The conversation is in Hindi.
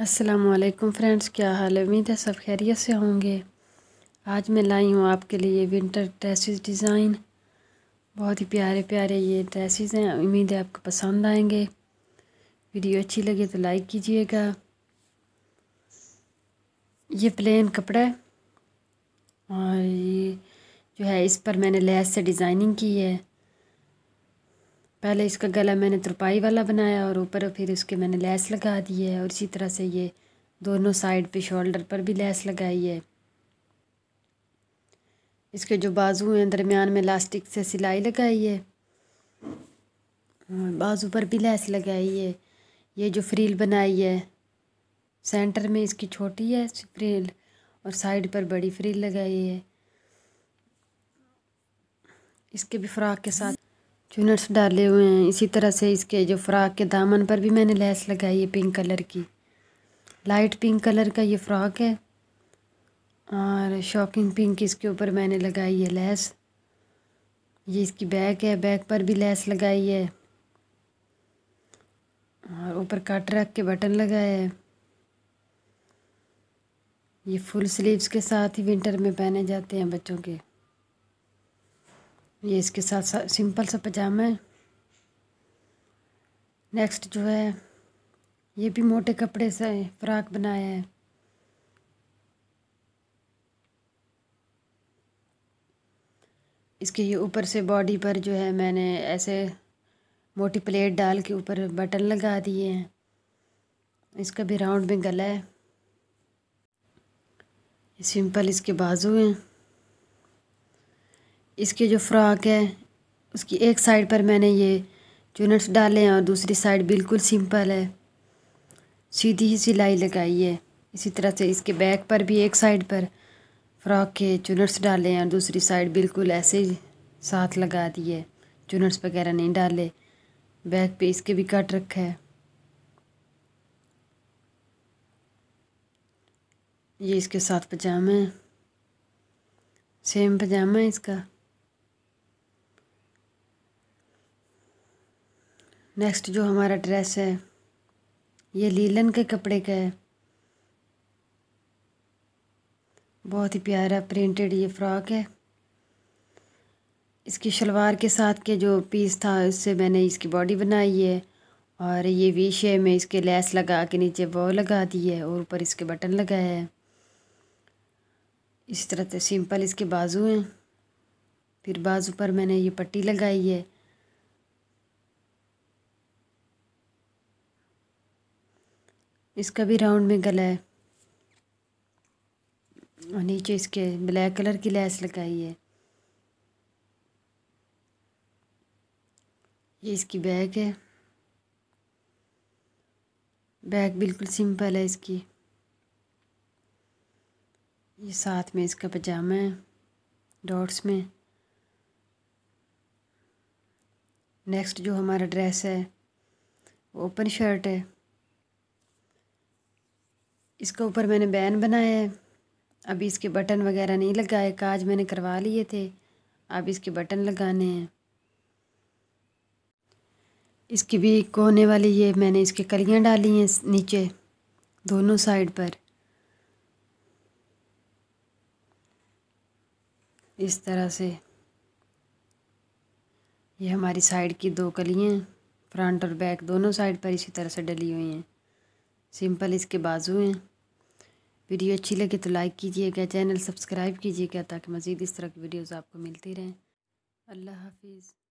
असलकम फ्रेंड्स क्या हाल है उम्मीद है सब खैरियत से होंगे आज मैं लाई हूँ आपके लिए विंटर ड्रेसेस डिज़ाइन बहुत ही प्यारे प्यारे ये ड्रेसेस हैं उम्मीद है आपको पसंद आएंगे वीडियो अच्छी लगे तो लाइक कीजिएगा ये प्लेन कपड़ा है और ये जो है इस पर मैंने लेस से डिज़ाइनिंग की है पहले इसका गला मैंने तुरपाई वाला बनाया और ऊपर फिर उसके मैंने लेस लगा दी है और इसी तरह से ये दोनों साइड पे शोल्डर पर भी लेस लगाई है इसके जो बाजू हैं दरमियान में लास्टिक से सिलाई लगाई है बाजू पर भी लेस लगाई है ये जो फ्रील बनाई है सेंटर में इसकी छोटी है फ्रील और साइड पर बड़ी फ्रील लगाई है इसके भी फ्राक के साथ चुनट्स डाले हुए हैं इसी तरह से इसके जो फ्रॉक के दामन पर भी मैंने लैस लगाई है पिंक कलर की लाइट पिंक कलर का ये फ्रॉक है और शॉकिंग पिंक इसके ऊपर मैंने लगाई है लेस ये इसकी बैग है बैग पर भी लैस लगाई है और ऊपर कट रख के बटन लगाए है ये फुल स्लीव्स के साथ ही विंटर में पहने जाते हैं बच्चों के ये इसके साथ साथ सिंपल सा पजामा है नेक्स्ट जो है ये भी मोटे कपड़े से फ्राक बनाया है इसके ये ऊपर से बॉडी पर जो है मैंने ऐसे मोटी प्लेट डाल के ऊपर बटन लगा दिए हैं इसका भी राउंड में गला है सिंपल इसके बाजू हैं इसके जो फ्रॉक है उसकी एक साइड पर मैंने ये चुनट्स डाले हैं और दूसरी साइड बिल्कुल सिंपल है सीधी ही सिलाई लगाई है इसी तरह से इसके बैक पर भी एक साइड पर फ़्रॉक के चुनट्स डाले हैं और दूसरी साइड बिल्कुल ऐसे ही साथ लगा दिए चुनट्स वगैरह नहीं डाले बैक पे इसके भी कट रखा है ये इसके साथ पजामा है सेम पजामा है इसका नेक्स्ट जो हमारा ड्रेस है ये लीलन के कपड़े का है बहुत ही प्यारा प्रिंटेड ये फ्रॉक है इसकी शलवार के साथ के जो पीस था उससे मैंने इसकी बॉडी बनाई है और ये वी शेप में इसके लेस लगा के नीचे वो लगा दी है और ऊपर इसके बटन लगाए हैं इस तरह से सिंपल इसके बाजू हैं फिर बाजू पर मैंने ये पट्टी लगाई है इसका भी राउंड में गला है और नीचे इसके ब्लैक कलर की लैस लगाई है ये इसकी बैग है बैग बिल्कुल सिंपल है इसकी ये साथ में इसका पजामा है डॉट्स में नेक्स्ट जो हमारा ड्रेस है वो ओपन शर्ट है इसके ऊपर मैंने बैन बनाया है अभी इसके बटन वगैरह नहीं लगाए काज मैंने करवा लिए थे अब इसके बटन लगाने हैं इसकी भी कोने वाली ये मैंने इसके कलियाँ डाली हैं नीचे दोनों साइड पर इस तरह से ये हमारी साइड की दो कलियाँ फ्रंट और बैक दोनों साइड पर इसी तरह से डली हुई हैं सिंपल इसके बाजू हैं वीडियो अच्छी लगे तो लाइक कीजिएगा चैनल सब्सक्राइब कीजिएगा ताकि मज़ीद इस तरह की वीडियोज़ आपको मिलती रहें अल्लाह हाफिज़